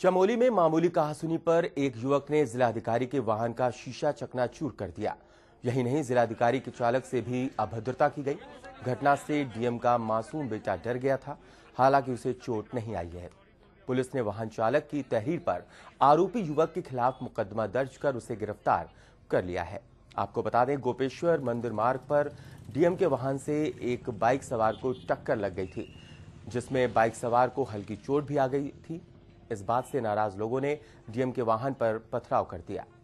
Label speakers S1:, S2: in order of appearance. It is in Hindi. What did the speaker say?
S1: चमोली में मामूली कहासुनी पर एक युवक ने जिलाधिकारी के वाहन का शीशा चकनाचूर कर दिया यही नहीं जिलाधिकारी के चालक से भी अभद्रता की गई घटना से डीएम का मासूम बेटा डर गया था हालांकि उसे चोट नहीं आई है पुलिस ने वाहन चालक की तहरीर पर आरोपी युवक के खिलाफ मुकदमा दर्ज कर उसे गिरफ्तार कर लिया है आपको बता दें गोपेश्वर मंदिर मार्ग पर डीएम के वाहन से एक बाइक सवार को टक्कर लग गई थी जिसमें बाइक सवार को हल्की चोट भी आ गई थी इस बात से नाराज लोगों ने डीएम के वाहन पर पथराव कर दिया